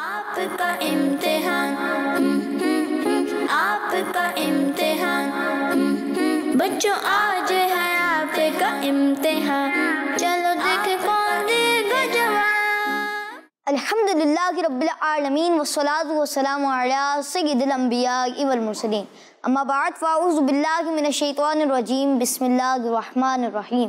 आपका इम्तिहान हम्म, हम्म, हम्म, आपका इम्तिहान बच्चों आज है आपका इम्तिहान चलो कौन देगा जवाब आलमीन वस्सलातु वस्सलामु अला सय्यिदिल अंबिया वल मुरसलीन अम्मा बाद फ़ाऊज़ु बिल्लाहि मिनश शैतानिर रजीम बिस्मिल्लाहिर रहमानिर रहीम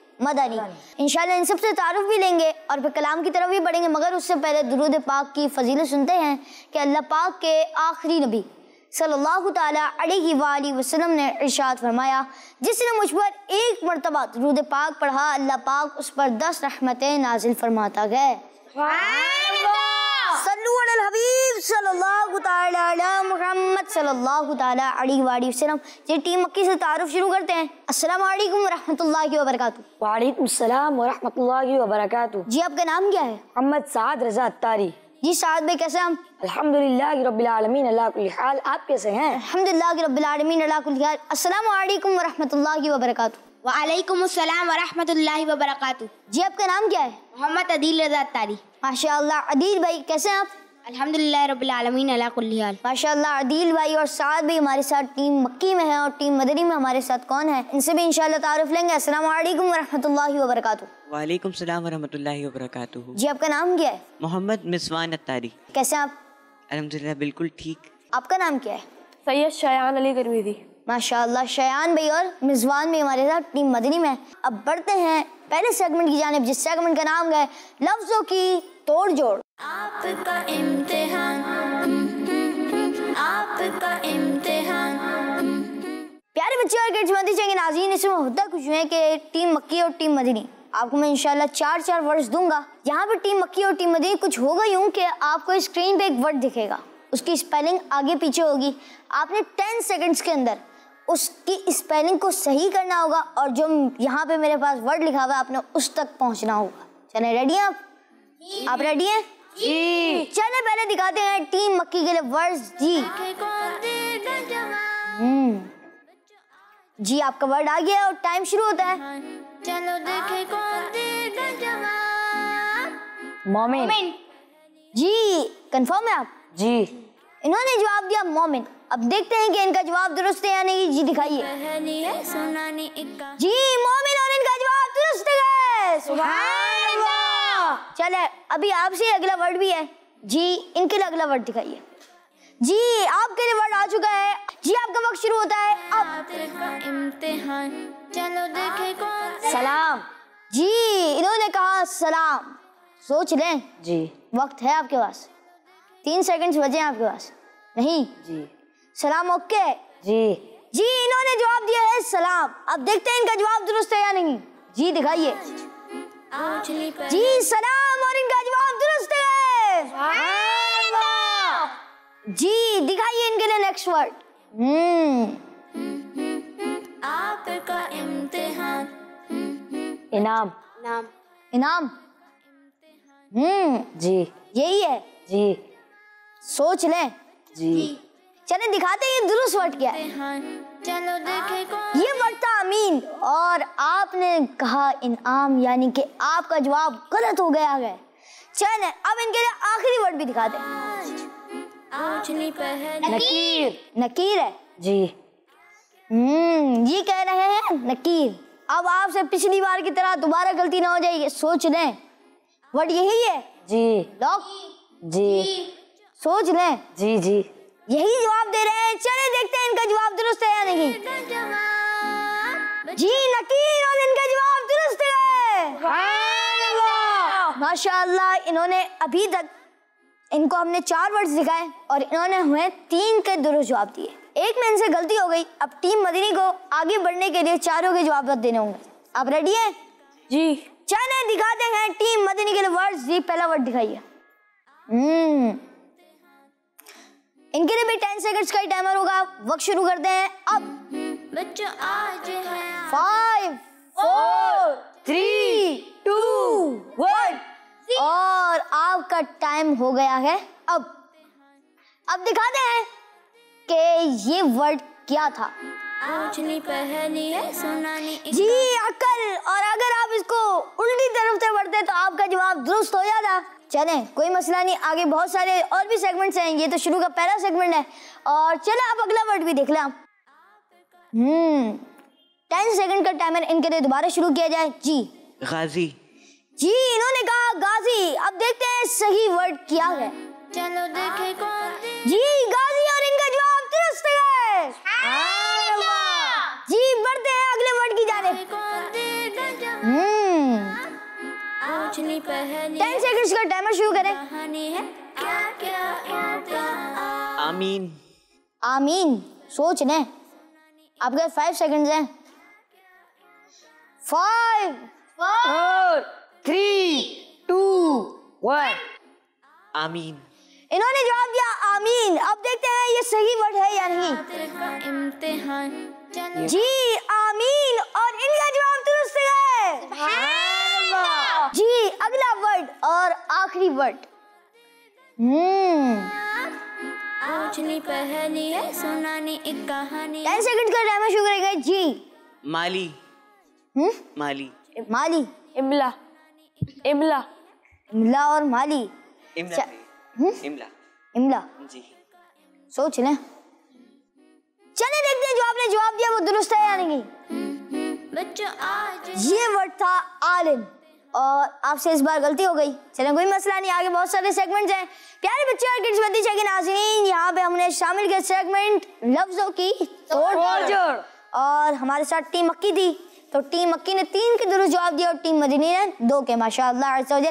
मदानी इनशाला इन सबसे तारुफ भी लेंगे और फिर कलाम की तरफ भी बढ़ेंगे मगर उससे पहले दरुद पाक की फजीलत सुनते हैं कि अल्लाह पाक के आखिरी नबी सल्लल्लाहु अलैहि वसल्लम ने इरशाद फरमाया जिसने मुझ पर एक मरतबा दरुद पाक पढ़ा अल्लाह पाक उस पर दस रहमतें नाजिल फरमाता गए सल्लु अलल हबीब टीम मक्की से तारुफ शुरू करते हैं जी आपका नाम क्या है मोहम्मद साद रजा जी साद भाई कैसे हम आप कैसे हैं जी आपका नाम क्या है मोहम्मद अदील रजा अदील भाई कैसे हैं आप अलहमदिल्ला रबालमीन अलाकुल्लियाल माशाल्लाह अदील भाई और साथ भी हमारे साथ टीम मक्की में है और टीम मदनी में हमारे साथ कौन है इनसे भी इंशाल्लाह तारुफ लेंगे अस्सलाम वालेकुम वरहमतुल्लाहि व वबरकातु वालेकुम सलाम वरहमतुल्लाहि व वबरकातु जी आपका नाम क्या है मोहम्मद मिसवान अत्तारी कैसे आप अलहमदिल्ला बिल्कुल ठीक आपका नाम क्या है सैयद शयान अली गर्मीदी माशाल्लाह शयान भाई और मिजबान भी हमारे साथ टीम मदनी में अब बढ़ते हैं पहले सेगमेंट की जानब जिस सेगमेंट का नाम है लफ्ज़ों की तोड़ जोड़ आपका इम्तिहान हम्म, हम्म, हम्म, आपका इम्तिहान प्यारे बच्चे और गेट्स मंदी चेंगे नाजीन इसमें होता कुछ है कि टीम मक्की और टीम मदनी आपको मैं इंशाल्लाह चार चार वर्ड्स दूंगा यहाँ पर टीम मक्की और टीम मदनी कुछ होगा यूं कि आपको स्क्रीन पे एक वर्ड दिखेगा उसकी स्पेलिंग आगे पीछे होगी आपने टेन सेकेंड्स के अंदर उसकी स्पेलिंग को सही करना होगा और जो यहाँ पे मेरे पास वर्ड लिखा हुआ है आपने उस तक पहुँचना होगा चले रेडी आप आप रेडी हैं जी चले पहले दिखाते हैं टीम मक्की के लिए वर्ड्स जी हम्म। जी आपका वर्ड आ गया और टाइम शुरू होता है हाँ, चलो देखे कौन देगा जवाब मोमिन जी कंफर्म है आप जी इन्होंने जवाब दिया मोमिन अब देखते हैं कि इनका जवाब दुरुस्त है या नहीं जी दिखाइए जी मोमिन और इनका जवाब दुरुस्त है सुभान हाँ, अल्लाह अच्छा चले अभी आपसे अगला वर्ड भी है जी इनके लिए अगला वर्ड दिखाइए जी आपके लिए वर्ड आ चुका है जी आपका वक्त शुरू होता है अब चलो देखे कौन सलाम जी इन्होंने कहा सलाम सोच लें जी वक्त है आपके पास तीन सेकंड्स बचे हैं आपके पास नहीं जी सलाम ओके जी जी इन्होंने जवाब दिया है सलाम अब देखते हैं इनका जवाब दुरुस्त है या नहीं जी दिखाइए जी सलाम और इनका जवाब दुरुस्त है जी दिखाइए इनके लिए नेक्स्ट वर्ड आपका इम्तिहान इनाम इनाम इनाम हम्म जी यही है जी सोच लें जी चलें दिखाते हैं ये दुरुस्त वर्ड क्या है चलो देखे कौन ये वर्ता अमीन और आपने कहा इनाम यानी कि आपका जवाब गलत हो गया है चले अब इनके लिए आखिरी वर्ड भी दिखा दे नकीर नकीर है जी हम्म ये कह रहे हैं नकीर अब आपसे पिछली बार की तरह दोबारा गलती ना हो जाए सोच लें वर्ड यही है जी लॉक जी सोच लें जी जी यही जवाब दे रहे हैं चले देखते हैं इनका जवाब दुरुस्त है या नहीं जी नकीर और इनका जवाब दुरुस्त है हाँ, हाँ, माशाल्लाह इन्होंने अभी तक इनको हमने चार वर्ड सिखाए और इन्होंने हुए तीन के दुरुस्त जवाब दिए एक में इनसे गलती हो गई अब टीम मदनी को आगे बढ़ने के लिए चारों के जवाब देने होंगे आप रेडी हैं जी चले दिखाते हैं टीम मदनी के लिए वर्ड जी पहला वर्ड दिखाइए हम्म इनके लिए भी टेन सेकंड्स का ही टाइमर होगा वक्त शुरू करते हैं अब बच्चों आज है five four three two one और आपका टाइम हो गया है अब अब दिखाते हैं कि ये वर्ड क्या था पूछनी पहली है सुनानी जी अकल और अगर आप इसको उल्टी तरफ से पढ़ते तो आपका जवाब दुरुस्त हो जाता चले कोई मसला नहीं आगे बहुत सारे और भी सेगमेंट्स हैं ये तो शुरू का पहला सेगमेंट है और चलो आप अगला वर्ड भी देख लें हम्म टेन सेकंड का टाइमर इनके लिए दोबारा शुरू किया जाए जी गाजी जी इन्होंने कहा गाजी अब देखते हैं सही वर्ड क्या है चलो देखे जी गाजी और इनका जवाब दुरुस्त है जी बढ़ते हैं अगले वर्ड की जाने को मछली पहली टेन सेकंड्स का टाइमर शुरू करें कहानी है क्या क्या क्या आमीन आमीन सोच ने आपके फाइव सेकंड्स हैं five four three two one Ameen इन्होंने जवाब दिया आमीन अब देखते हैं ये सही वर्ड है या नहीं जी आमीन और इनका जवाब दुरुस्त है हाँ। जी अगला वर्ड और आखिरी वर्ड हम्म पहली है सुनानी एक कहानी टेन सेकंड का टाइम है शुक्र जी माली हुँ? हम्म? माली माली इमला इमला इमला और माली इमला हम्म? इमला इमला जी सोच लें चले देखते हैं जो आपने जवाब दिया वो दुरुस्त है या नहीं बच्चों आज ये वर्ड था आलिम और आपसे इस बार गलती हो गई चले कोई मसला नहीं आगे बहुत सारे सेगमेंट्स हैं प्यारे बच्चे और किड्स बदी के नाजरीन यहाँ पे हमने शामिल किया सेगमेंट लफ्जों की तोड़ जोड़ और हमारे साथ टीम मक्की थी तो टीम मक्की ने तीन के दुरुस्त जवाब दिया और टीम मदनी ने दो के माशा चले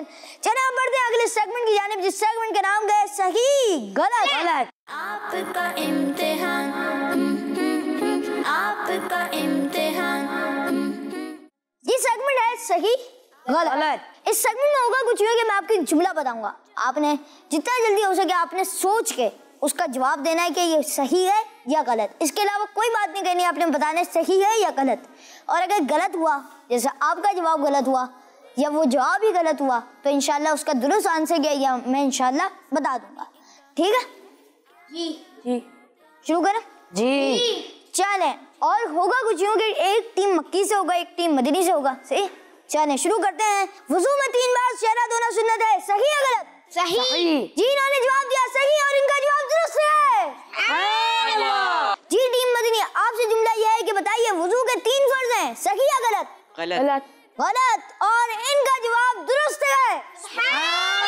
आप बढ़ते अगले सेगमेंट की जानब जिस सेगमेंट के नाम गए सही गलत गलत आपका इम्तिहान हम्म, हम्म, हम्म। आपका इम्तिहान ये सेगमेंट है सही गलत इस सेगमेंट में होगा कुछ कि मैं आपको एक जुमला बताऊंगा आपने जितना जल्दी हो सके आपने सोच के उसका जवाब देना है कि ये सही है या गलत इसके अलावा कोई बात नहीं करनी आपने बताना सही है या गलत और अगर गलत हुआ जैसे आपका जवाब गलत हुआ या वो जवाब ही गलत हुआ तो इनशाला उसका दुरुस्त आंसर क्या या मैं इनशाला बता दूंगा ठीक है जी जी शुरू करें जी चलें और होगा कुछ यूँ कि एक टीम मक्की से होगा एक टीम मदनी से होगा सही चले शुरू करते हैं वजू में तीन बार चेहरा धोना सुन्नत है सही या गलत सही, जी इन्होंने जवाब दिया सही और इनका जवाब दुरुस्त है जी टीम मदनी आपसे जुमला यह है कि बताइए वजू के तीन फर्ज हैं सही या गलत गलत गलत और इनका जवाब दुरुस्त है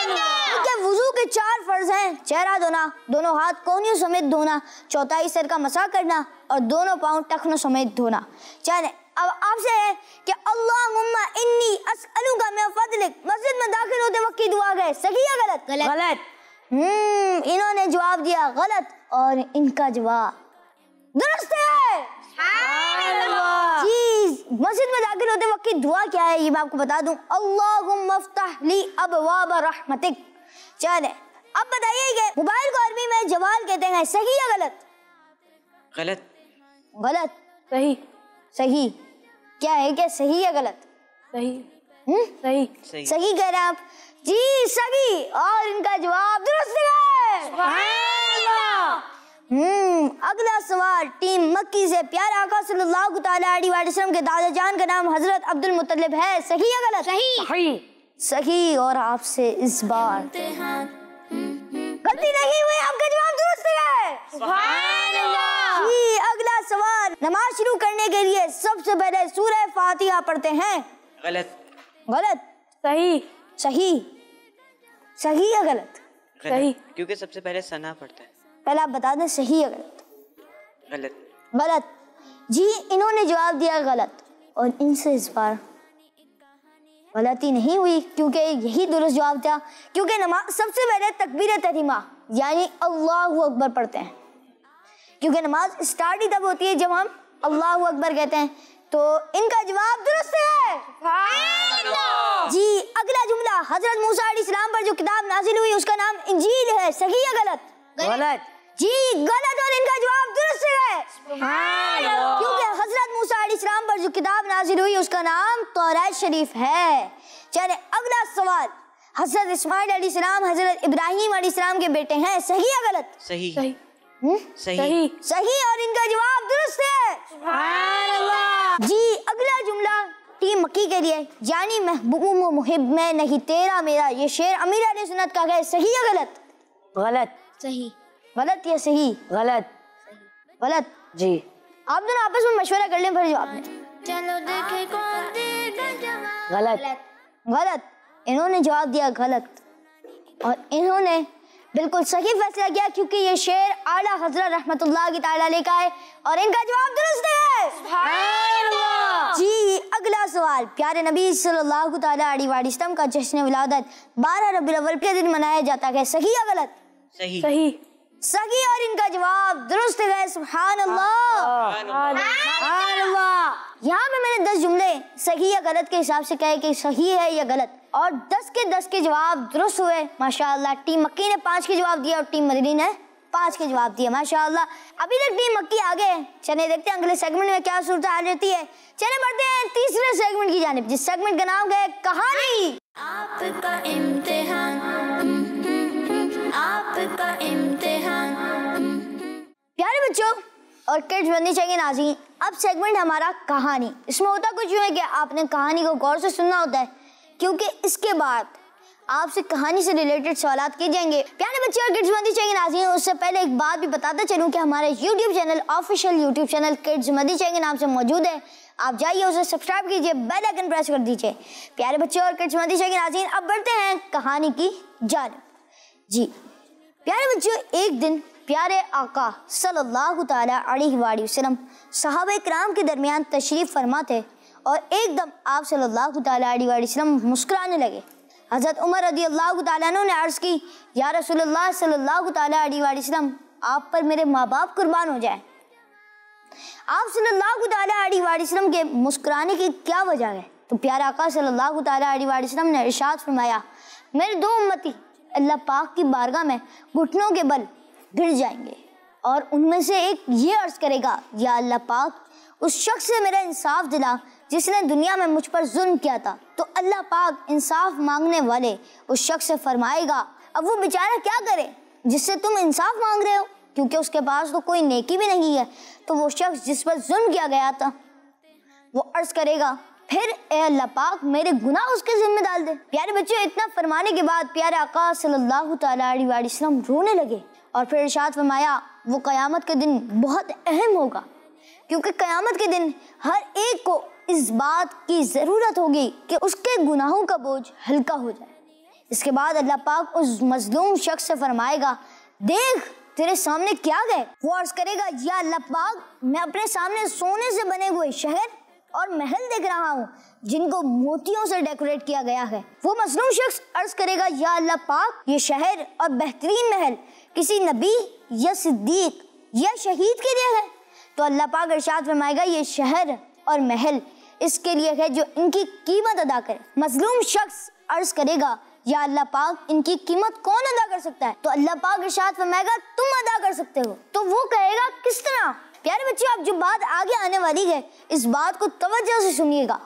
क्योंकि वजू के चार फर्ज हैं चेहरा धोना दोनों हाथ कोहनियों समेत धोना चौथाई सर का मसा करना और दोनों पाँव टखनों समेत धोना चले अब आपसे है कि अल्लाहुम्मा इन्नी अस्अलुका मिन फजलिक मस्जिद में दाखिल होते वक्त की दुआ गए सही या गलत गलत गलत हम्म इन्होंने जवाब दिया गलत और इनका जवाब दुरुस्त है जी मस्जिद में दाखिल होते वक्त की दुआ क्या है ये मैं आपको बता दूं अल्लाहुम्मा अफ्तह ली अबवाब रहमतिक चले अब बताइए कि मोबाइल को अरबी में जवाल कहते हैं सही या गलत गलत गलत सही सही क्या है क्या सही या गलत सही हुँ? हम्म? सही सही, कह रहे हैं आप जी सही और इनका जवाब दुरुस्त हम्म अगला सवाल टीम मक्की से प्यार आका सल्लल्लाहु अलैहि वसल्लम के दादा जान का नाम हजरत अब्दुल मुतलब है सही या गलत सही सही सही और आपसे इस बार हम्म, हम्म। गलती नहीं हुई आपका जवाब दुरुस्त है सुभान अल्लाह नमाज शुरू करने के लिए सबसे पहले सूरह फातिहा पढ़ते हैं गलत गलत सही सही सही या गलत सही क्योंकि सबसे पहले सना पढ़ता है पहले आप बता दें सही या गलत गलत गलत जी इन्होंने जवाब दिया गलत और इनसे इस बार गलती नहीं हुई क्योंकि यही दुरुस्त जवाब था क्योंकि नमाज सबसे पहले तकबीर तहरीमा यानी अल्लाह अकबर पढ़ते हैं क्योंकि नमाज स्टार्ट ही तब होती है जब हम अल्लाह अकबर कहते हैं तो इनका जवाब दुरुस्त है जी अगला जुमला हजरत मूसा इस्लाम पर जो किताब नाजिल हुई उसका नाम इंजील है सही या गलत गलत जी गलत और इनका जवाब दुरुस्त है क्योंकि हजरत मूसा इस्लाम पर जो किताब नाजिल हुई उसका नाम तौरात शरीफ है चले अगला सवाल हजरत इस्माइल सलाम हजरत इब्राहिम सलाम के बेटे हैं सही या गलत सही, सही। हम्म? सही सही सही और इनका जवाब दुरुस्त है जी अगला जुमला टीम मक्की के लिए जानी महबूब मुहिब में नहीं तेरा मेरा ये शेर अमीर अली सुनत का है सही या गलत गलत सही गलत या सही गलत गलत जी आप दोनों आपस में मशवरा कर लें फिर जवाब में चलो देखे कौन देगा जवाब गलत गलत इन्होंने जवाब दिया गलत और इन्होंने बिल्कुल सही फैसला किया क्योंकि ये शेर आला हजरत रहमत की ताला लेकर आए और इनका जवाब दुरुस्त है जी अगला सवाल प्यारे नबी सल्लल्लाहु अलैहि वसल्लम का जश्न विलादत बारह रबी अव्वल के दिन मनाया जाता है सही या गलत सही सही सगी और इनका जवाब दुरुस्त गए सुबहान अल्लाह यहाँ पे मैंने दस जुमले सही या गलत के हिसाब से कहे कि सही है या गलत और दस के दस के जवाब दुरुस्त हुए माशाल्लाह टीम मक्की ने पांच के जवाब दिया और टीम मदनी ने पांच के जवाब दिए माशाल्लाह अभी तक टीम मक्की आगे है चले देखते हैं अगले सेगमेंट में क्या सूरत आ जाती है चले बढ़ते हैं तीसरे सेगमेंट की जानब जिस सेगमेंट का नाम है कहानी आपका इम्तिहान हम्म, हम्म, हम्म, आपका इम्तिहान प्यारे बच्चों और किड्स बननी चाहिए नाजी अब सेगमेंट हमारा कहानी इसमें होता कुछ यूँ है कि आपने कहानी को गौर से सुनना होता है क्योंकि इसके बाद आपसे कहानी से रिलेटेड सवाल किए जाएंगे प्यारे बच्चे और किड्स मदी चाहिए नाजी उससे पहले एक बात भी बताता चलूँ कि हमारे YouTube channel official YouTube channel kids मदी चाहिए नाम से मौजूद है आप जाइए उसे सब्सक्राइब कीजिए बेल आइकन प्रेस कर दीजिए प्यारे बच्चे और किड्स मदी चाहिए नाजीन अब बढ़ते हैं कहानी की जान जी प्यारे बच्चों एक दिन प्यारे आका सल्लल्लाहु अलैहि वसल्लम साहब कराम के दरमियान तशरीफ़ फरमा थे और एकदम आप सल्लल्लाहु अलैहि वसल्लम मुस्कुराने लगे हज़रत उमर रदी अल्लाह तु ने अर्ज़ की या रसोल्ला सल्लल्लाहु अलैहि वसल्लम आप पर मेरे माँ बाप कुर्बान हो जाए आप सल्लल्लाहु अलैहि वसल्लम के मुस्कुराने की क्या वजह है तो प्यारे आका सल्लल्लाहु अलैहि वसल्लम ने इरशाद फरमाया मेरे दो उम्मती अल्लाह पाक की बारगाह में घुटनों के बल गिर जाएंगे और उनमें से एक ये अर्ज करेगा या अल्लाह पाक उस शख्स से मेरा इंसाफ दिला जिसने दुनिया में मुझ पर जुल्म किया था तो अल्लाह पाक इंसाफ मांगने वाले उस शख्स से फरमाएगा अब वो बेचारा क्या करे जिससे तुम इंसाफ मांग रहे हो क्योंकि उसके पास तो कोई नेकी भी नहीं है तो वो शख्स जिस पर जुल्म किया गया था वो अर्ज करेगा फिर ए अल्लाह पाक मेरे गुनाह उसके जिम्मे डाल दे प्यारे बच्चों इतना फरमाने के बाद प्यारे आका सल्लल्लाहु अलैहि वसल्लम रोने लगे और फिर इर्शाद फरमाया वो क़यामत के दिन बहुत अहम होगा क्योंकि क़यामत के दिन हर एक को इस बात की ज़रूरत होगी कि उसके गुनाहों का बोझ हल्का हो जाए इसके बाद अल्लाह पाक उस मजलूम शख्स से फरमाएगा देख तेरे सामने क्या गए वो अर्ज करेगा या अल्लाह पाक मैं अपने सामने सोने से बने हुए शहर और महल देख रहा हूँ जिनको मोतियों से डेकोरेट किया गया है वो मजलूम शख्स अर्ज करेगा या अल्लाह पाक ये शहर और बेहतरीन महल किसी नबी या सिद्दीक या शहीद के लिए है तो अल्लाह पाक इरशाद फरमाएगा ये शहर और महल इसके लिए है जो इनकी कीमत अदा करे मजलूम शख्स अर्ज करेगा या अल्लाह पाक इनकी कीमत कौन अदा कर सकता है तो अल्लाह पाक इरशाद फरमाएगा तुम अदा कर सकते हो तो वो कहेगा किस तरह प्यारे बच्चे आप जो बात आगे आने वाली है इस बात को तवज्जो से सुनिएगा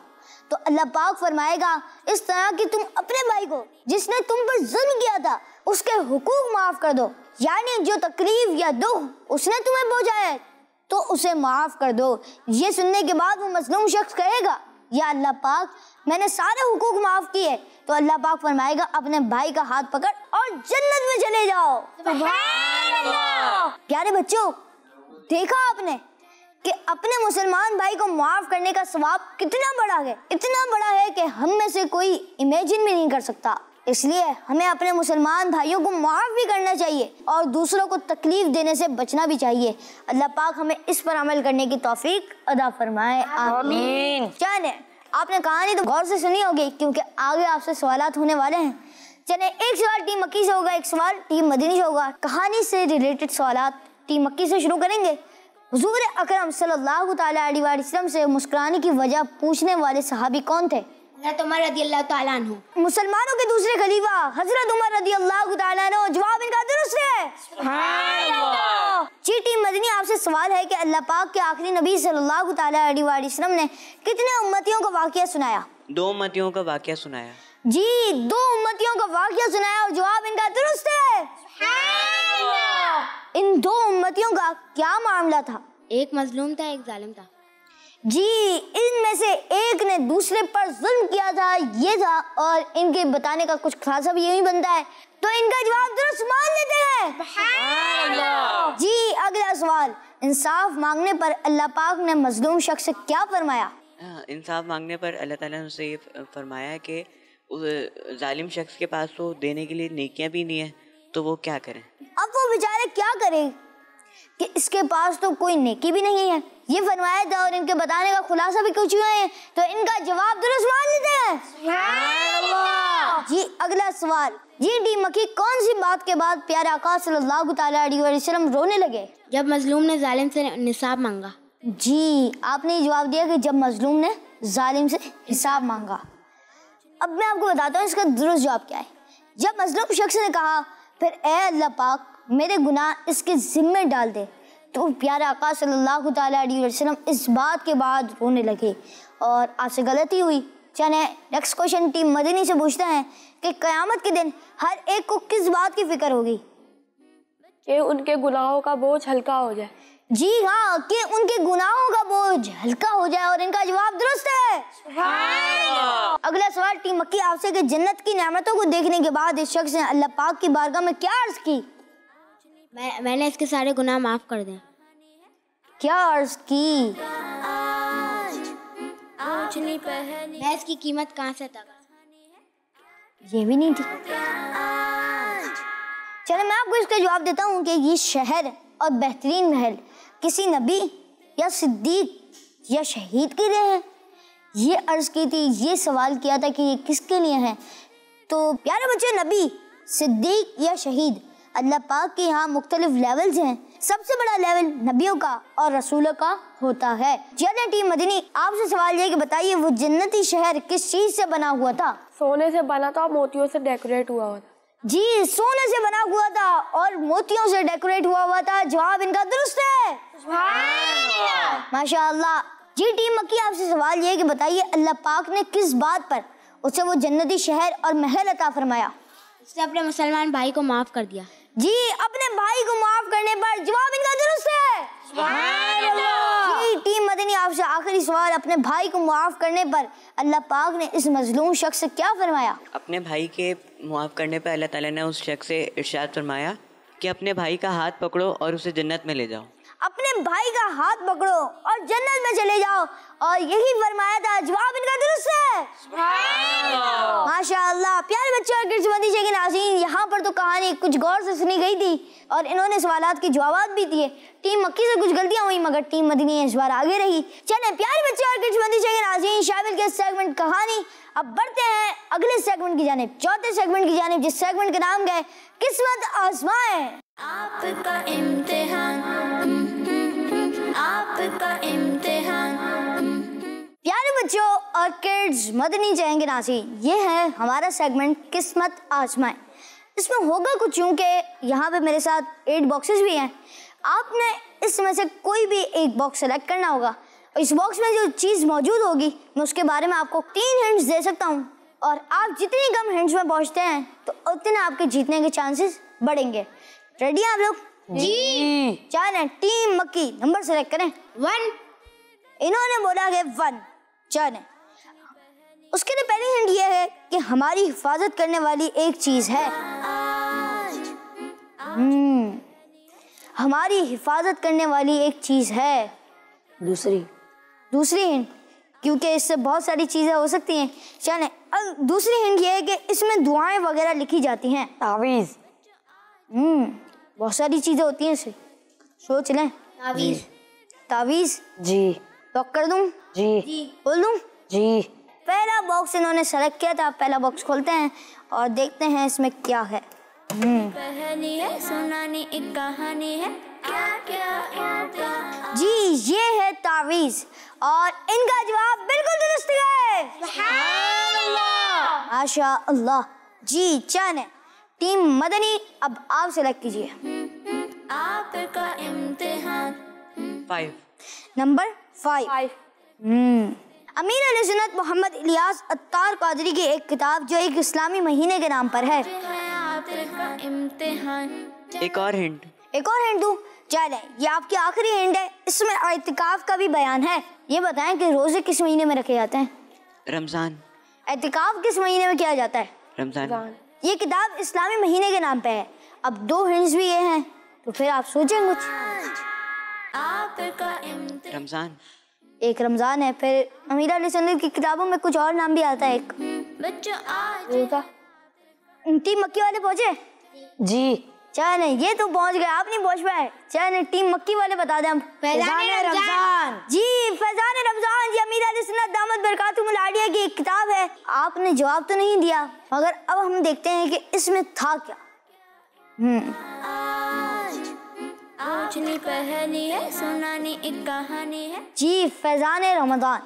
तो अल्लाह पाक फरमाएगा इस तरह कि तुम अपने भाई को जिसने तुम पर जुल्म किया था उसके हुकूक माफ़ कर दो यानी जो तकलीफ या दुख उसने तुम्हें पहुंचाया है तो उसे माफ कर दो ये सुनने के बाद वो मजलूम शख्स कहेगा या अल्लाह पाक मैंने सारे हुकूक माफ किए तो अल्लाह पाक फरमाएगा अपने भाई का हाथ पकड़ और जन्नत में चले जाओ प्यारे बच्चों देखा आपने कि अपने मुसलमान भाई को माफ करने का स्वाब कितना बड़ा है इतना बड़ा है कि हम में से कोई इमेजिन भी नहीं कर सकता इसलिए हमें अपने मुसलमान भाइयों को माफ़ भी करना चाहिए और दूसरों को तकलीफ देने से बचना भी चाहिए अल्लाह पाक हमें इस पर अमल करने की तोफीक अदा फरमाए आमीन चले आपने कहानी तो गौर से सुनी होगी क्योंकि आगे आपसे सवाल होने वाले हैं चले एक सवाल टीम मक्की से होगा एक सवाल टीम मदनी से होगा कहानी से रिलेटेड सवाल टीम मक्की से शुरू करेंगे हजूर अक्रम सल्लल्लाहु अलैहि वसल्लम से मुस्कुराने की वजह पूछने वाले सहाबी कौन थे हजरत उमर रदी अल्लाह तु मुसलमानों के दूसरे खलीफा हजरत उमर रजी अल्लाह तु जवाब इनका दुरुस्त है चीटी मदनी आपसे सवाल है कि अल्लाह पाक के आखिरी नबी सल्लल्लाहु अलैहि वसल्लम ने कितने उम्मतियों का वाक्य सुनाया दो उम्मतियों का वाक्य सुनाया जी दो उम्मतियों का वाक्य सुनाया और जवाब इनका दुरुस्त है इन दो उम्मतियों का क्या मामला था एक मजलूम था एक जालिम था जी इनमें से एक ने दूसरे पर जुल्म किया था ये था और इनके बताने का कुछ खासा भी यही बनता है तो इनका जवाब दुरुस्त मान लेते हैं जी अगला सवाल इंसाफ मांगने पर अल्लाह पाक ने मजलूम शख्स क्या फरमाया इंसाफ मांगने पर अल्लाह ताला ने उसे ये फरमाया कि उस जालिम शख्स के पास तो देने के लिए नेकियां भी नहीं है तो वो क्या करें अब वो बेचारे क्या करें कि इसके पास तो कोई नेकी भी नहीं है ये फरमाया था और इनके बताने का खुलासा भी कुछ हुआ है तो इनका जवाब दुरुस्त मान लेते हैं जी अगला सवाल जी डी मकी कौन सी बात के बाद प्यारे आकाश सल्लल्लाहु अलैहि वसल्लम रोने लगे जब मजलूम ने जालिम से निसाब मांगा जी आपने जवाब दिया कि जब मजलूम ने जालिम से हिसाब मांगा अब मैं आपको बताता हूँ इसका दुरुस्त जवाब क्या है जब मजलूम शख्स ने कहा फिर ए अल्लाह पाक मेरे गुनाह इसके ज़िम्मे डाल दे तो प्यारे आका सल्लल्लाहु अलैहि वसल्लम इस बात के बाद रोने लगे और आपसे गलती हुई चले नेक्स्ट क्वेश्चन टीम मदनी से पूछते हैं कि क़यामत के दिन हर एक को किस बात की फ़िक्र होगी कि उनके गुनाहों का बोझ हल्का हो जाए जी हाँ कि उनके गुनाहों का बोझ हल्का हो जाए और इनका जवाब दुरुस्त है अगला सवाल टीम मक्की आपसे कि जन्नत की नियामतों को देखने के बाद इस शख्स ने अल्लाह पाक की बारगाह में क्या अर्ज की मैं मैंने इसके सारे गुनाह माफ कर दिए क्या अर्ज की मैं इसकी कीमत कहाँ से तक ये भी नहीं थी चलो मैं आपको इसका जवाब देता हूँ कि ये शहर और बेहतरीन महल किसी नबी या सिद्दीक या शहीद के लिए है ये अर्ज़ की थी ये सवाल किया था कि ये किसके लिए है तो प्यारे बच्चे नबी सिद्दीक या शहीद अल्लाह पाक के यहाँ मुख्तलिफ लेवल्स हैं सबसे बड़ा लेवल नबियों का और रसूलों का होता है जन टीम मदनी आपसे सवाल ये कि बताइए वो जन्नती शहर किस चीज से बना हुआ था सोने से बना था मोतियों से डेकोरेट हुआ हुआ था जी सोने से बना हुआ था और मोतियों से डेकोरेट हुआ हुआ था जवाब इनका दुरुस्त है माशा जी टीम मक्की आपसे सवाल ये कि बताइए अल्लाह पाक ने किस बात पर उसे वो जन्नती शहर और महल अता फरमाया उसने अपने मुसलमान भाई को माफ़ कर दिया जी अपने भाई को माफ करने पर जवाब इनका दुरुस्त है जी टीम मदनी आपसे आखिरी सवाल अपने भाई को माफ करने पर अल्लाह पाक ने इस मजलूम शख्स से क्या फरमाया अपने भाई के माफ करने पर अल्लाह ताला ने उस शख्स से इरशाद फरमाया कि अपने भाई का हाथ पकड़ो और उसे जन्नत में ले जाओ अपने भाई का हाथ पकड़ो और जन्नत में चले जाओ और यही फरमाया था जवाब इनका दुरुस्त है माशाल्लाह प्यारे बच्चों और किरसबंदी शेख नाजीन यहाँ पर तो कहानी कुछ गौर से सुनी गई थी और इन्होंने सवाल के जवाब भी दिए टीम मक्की से कुछ गलतियां हुई मगर टीम मदनी इस बार आगे रही चले प्यारे बच्चे और किरसबंदी शेख नाजीन शामिल के सेगमेंट कहानी अब बढ़ते हैं अगले सेगमेंट की जानब चौथे सेगमेंट की जानब जिस सेगमेंट का नाम गए किस्मत आजमाए आपका इम्तिहान आपका इम्तिहान प्यारे बच्चों और किड्स मदनी जाएंगे नासी ये है हमारा सेगमेंट किस्मत आजमाएं इसमें होगा कुछ यूँ कि यहाँ पे मेरे साथ एट बॉक्सेस भी हैं आपने इसमें से कोई भी एक बॉक्स सेलेक्ट करना होगा इस बॉक्स में जो चीज़ मौजूद होगी मैं उसके बारे में आपको तीन हिंट्स दे सकता हूँ और आप जितनी कम हिंट्स में पहुँचते हैं तो उतने आपके जीतने के चांसेस बढ़ेंगे रेडी आप लोग जी हम्म। चार है टीम मक्की नंबर सेलेक्ट करें वन इन्होंने बोला कि वन चार है उसके लिए पहले हिंट यह है कि हमारी हिफाजत करने वाली एक चीज है हम्म। हमारी हिफाजत करने वाली एक चीज है दूसरी दूसरी हिंट क्योंकि इससे बहुत सारी चीजें हो सकती हैं चलें अब दूसरी हिंट यह है कि इसमें दुआएं वगैरह लिखी जाती हैं तावीज हम्म बहुत सारी चीजें होती हैं इसे सोच लें तावीज तावीज जी लॉक कर दूं जी, जी। बोल दूं जी पहला बॉक्स इन्होंने सेलेक्ट किया था पहला बॉक्स खोलते हैं और देखते हैं इसमें क्या है पहली हम्म। है सुनानी एक कहानी है क्या क्या, क्या जी ये है तावीज और इनका जवाब बिल्कुल दुरुस्त है माशा अल्लाह जी चान टीम मदनी अब आप सेलेक्ट कीजिए आपका इम्तिहान नंबर हम्म। अमीर सुनत मोहम्मद इलियास अत्तार कादरी की एक किताब जो एक इस्लामी महीने के नाम पर है एक और हिंट एक और हिंट दूँ चले ये आपकी आखिरी हिंट है इसमें एहतिकाफ का भी बयान है ये बताएं कि रोजे किस महीने में रखे जाते हैं रमजान एहतिकाफ किस महीने में किया जाता है रमजान ये किताब इस्लामी महीने के नाम पे है अब दो हिंट्स भी ये हैं तो फिर आप सोचें कुछ रमजान एक रमजान है फिर अमीरा अली सनद की किताबों में कुछ और नाम भी आता है एक बच्चों आज मक्की वाले पहुंचे जी चले ये तो पहुंच गए आप नहीं पहुंच पाए चले टीम मक्की वाले बता दें हम रमजान जी फैजान रमजान जी अमीर दामद बरकातुल की एक किताब है आपने जवाब तो नहीं दिया मगर अब हम देखते हैं कि इसमें था क्या हम्म। पहनी है सुनानी एक कहानी है जी फैजान रमजान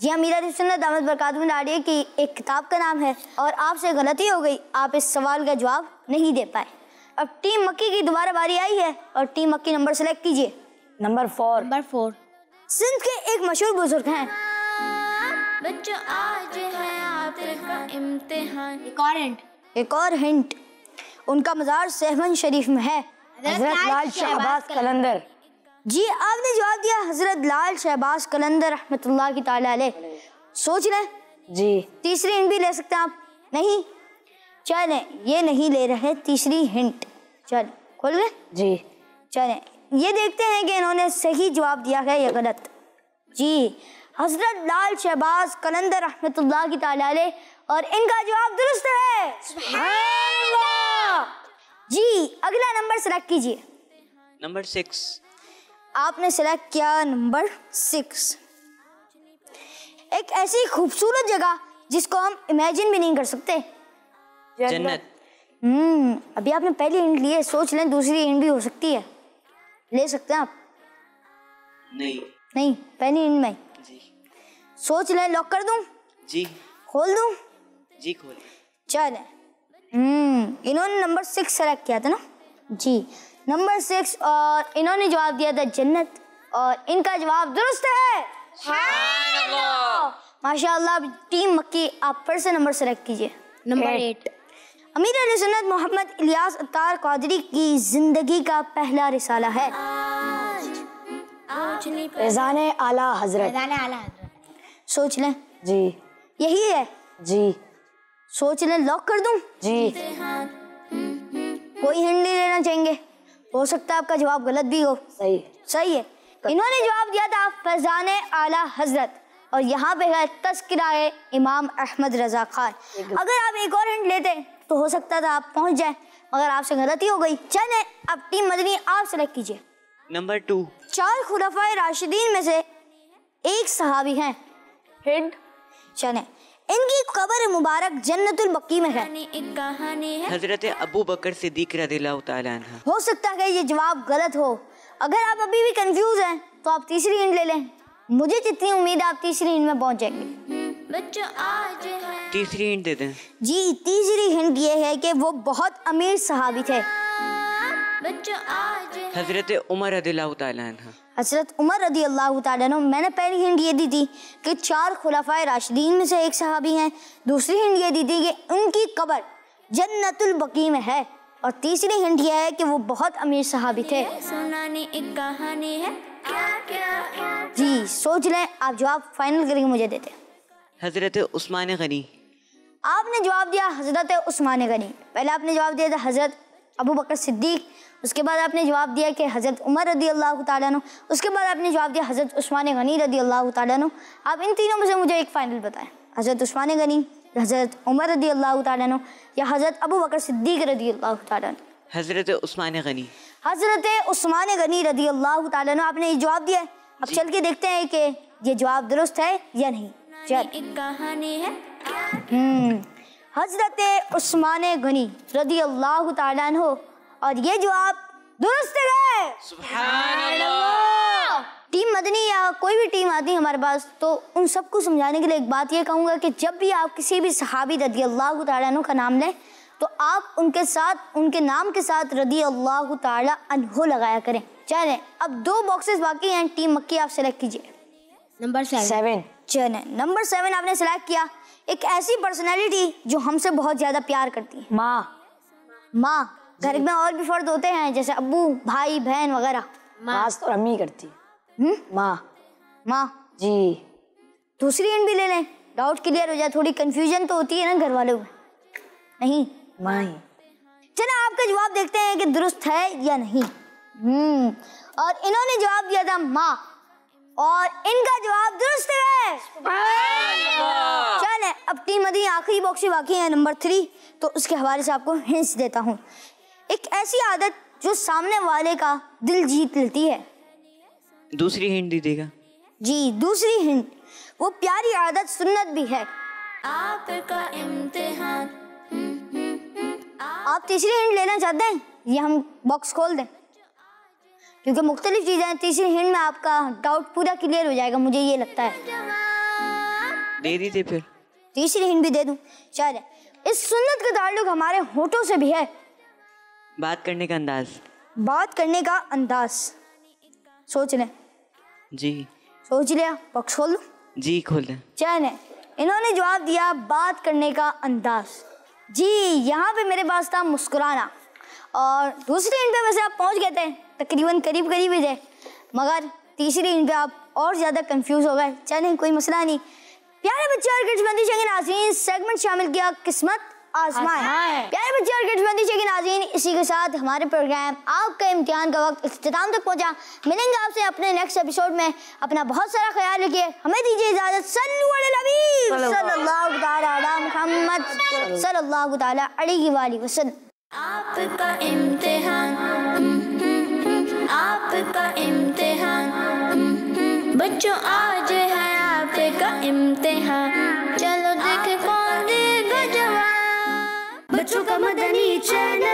जी अमीर दामद बरकातुल की एक किताब का नाम है और आपसे गलती हो गई आप इस सवाल का जवाब नहीं दे पाए अब टीम मक्की की दोबारा बारी आई है और टीम मक्की नंबर सेलेक्ट कीजिए number four number four Sindh के एक मशहूर बुजुर्ग हैं बच्चों आज है आपका इम्तिहान एक और हिंट एक और हिंट उनका मजार सेहवन शरीफ में है हजरत लाल शहबाज कलंदर जी आपने जवाब दिया हजरत लाल शहबाज कलंदर रहमतुल्लाह की ताला ले सोच रहे जी तीसरी हिंट भी ले सकते हैं आप नहीं चले ये नहीं ले रहे तीसरी हिंट चल खोल ले जी चले ये देखते हैं कि इन्होंने सही जवाब दिया है या गलत जी हजरत लाल शहबाज कलंदर रहमतुल्लाह की ताले और इनका जवाब दुरुस्त है जी अगला नंबर सेलेक्ट कीजिए नंबर सिक्स आपने सेलेक्ट किया नंबर सिक्स एक ऐसी खूबसूरत जगह जिसको हम इमेजिन भी नहीं कर सकते जन्नत हम्म अभी आपने पहली इंट ली है सोच लें दूसरी इंट भी हो सकती है ले सकते हैं आप नहीं नहीं पहली इंट में जी सोच लें लॉक कर दूं जी खोल दूं जी खोल चल हम्म इन्होंने नंबर सिक्स सेलेक्ट किया था ना जी नंबर सिक्स और इन्होंने जवाब दिया था जन्नत और इनका जवाब दुरुस्त है माशाल्लाह टीम मक्की आप फिर से नंबर सेलेक्ट कीजिए नंबर एट अमीर सुन्नत मोहम्मद इलियास अतार कादरी की ज़िंदगी का पहला रिसाला है रिजान आला हजरत सोच लें जी यही है जी सोच लें लॉक कर दूं जी कोई हिंट नहीं लेना चाहेंगे हो सकता है आपका जवाब गलत भी हो सही सही है इन्होंने जवाब दिया था फैजान आला हजरत और यहाँ पे है तस्करा इमाम अहमद रजा खान अगर आप एक और हिंट लेते तो हो सकता था आप पहुंच जाए मगर आपसे गलती हो गई चले अब टीम मदनी आप सेलेक्ट कीजिए नंबर टू चार खुलाफा राशिदीन में से एक सहाबी हैं हिंट चने इनकी कब्र मुबारक जन्नतुल मक्की में है हजरत अबू बकर सिद्दीक रदिल्लाहु तआला हो सकता है ये जवाब गलत हो अगर आप अभी भी कंफ्यूज हैं तो आप तीसरी इंट ले लें मुझे जितनी उम्मीद है आप तीसरी इंट में पहुंच जाएंगे बच्चों आज है तीसरी हिंट दे दें जी तीसरी हिंट ये है कि वो बहुत अमीर सहाबी थे बच्चों आज हजरत उमर रदील्ला हजरत उमर रदी अल्लाह तुम मैंने पहली हिंट ये दी थी कि चार खुलाफा राशिदीन में से एक सहाबी हैं दूसरी हिंट ये दी थी कि उनकी कबर जन्नतुल बकी में है और तीसरी हिंट यह है कि वो बहुत अमीर सहाबी थे सुनाने एक कहानी है क्या क्या जी सोच लें आप जवाब फाइनल करके मुझे देते हैं हज़रत उस्मान गनी आपने जवाब दिया हज़रत उस्मान गनी पहले आपने जवाब दिया था हज़रत अबू बकर सिद्दीक उसके बाद आपने जवाब दिया कि हज़रत उमर रदी अल्लाह तु उसके बाद आपने जवाब दिया हज़रत उस्मान गनी रदी अल्लाह तु आप इन तीनों में से मुझे एक फ़ाइनल बताएं हज़रत उस्मान गनी हज़रत उमर रदी अल्लाह तु या हज़रत अबू बकर सिद्दीक रदी अल्लाह तु हज़रत उस्मान गनी हज़रत उस्मान गनी रदी अल्लाह तु आपने ये जवाब दिया अब चल के देखते हैं कि ये जवाब दुरुस्त है या नहीं एक कहानी है हम्म हजरत उस्मान गनी रदी अल्लाह तला और ये जवाब दुरुस्त गए टीम मदनी या कोई भी टीम आती है हमारे पास तो उन सबको समझाने के लिए एक बात ये कहूँगा कि जब भी आप किसी भी सहाबी रदी अल्लाह तु का नाम लें तो आप उनके साथ उनके नाम के साथ रदी अल्लाह तहो लगाया करें चलें अब दो बॉक्सेस बाकी हैं टीम मक्की आप सेलेक्ट कीजिए नंबर सेवन चयन है नंबर सेवन आपने सिलेक्ट किया एक ऐसी पर्सनैलिटी जो हमसे बहुत ज्यादा प्यार करती है माँ माँ घर में और भी फर्द होते हैं जैसे अबू भाई बहन वगैरह माँ तो अम्मी करती है हम्म? माँ माँ जी दूसरी एंड भी ले लें डाउट क्लियर हो जाए थोड़ी कंफ्यूजन तो होती है ना घर वालों में नहीं माँ ही चलो आपका जवाब देखते हैं कि दुरुस्त है या नहीं हम्म और इन्होंने जवाब दिया था माँ और इनका जवाब दुरुस्त है चले अब टीम अदी आखिरी बॉक्सी बाकी है नंबर थ्री तो उसके हवाले से आपको हिंस देता हूँ एक ऐसी आदत जो सामने वाले का दिल जीत लेती है दूसरी हिंट दीजिएगा जी दूसरी हिंट वो प्यारी आदत सुन्नत भी है आपका इम्तिहान हम्म, हम्म, हम्म। आप तीसरी हिंट लेना चाहते हैं ये हम बॉक्स खोल दें क्योंकि मुख्तलिफ चीज़ें हैं तीसरी तो हिंट में आपका डाउट पूरा क्लियर हो जाएगा मुझे ये लगता है दे दीजिए फिर तीसरी तो हिंट भी दे दूं चल इस सुन्नत का ताल्लुक हमारे होठों से भी है बात करने का अंदाज बात करने का अंदाज सोच लें जी सोच लिया बक्स खोल दूं जी खोल दें चैन है इन्होंने जवाब दिया बात करने का अंदाज जी यहाँ पे मेरे पास था मुस्कुराना और दूसरी इंड पे वैसे आप पहुंच गए थे तकरीबन करीब करीब ही थे मगर तीसरी इंड पे आप और ज़्यादा कंफ्यूज हो गए चले कोई मसला नहीं प्यारे बच्चे और किस्मती शेखी नाजीन सेगमेंट शामिल किया किस्मत आजमाए प्यारे बच्चे और किस्मती शेखी नाजीन इसी के साथ हमारे प्रोग्राम आपका इम्तिहान का वक्त अख्ताम तक पहुँचा मिलेंगे आपसे अपने नेक्स्ट एपिसोड में अपना बहुत सारा ख्याल रखिए हमें दीजिए इजाज़त सल्लल्लाहु अलैहि वसल्लम आपका इम्तिहान हम्म, हम्म, हम्म, आपका इम्तिहान बच्चों आज है आपका इम्तिहान चलो देखे कौन देगा जवाब बच्चों का मदनी चैनल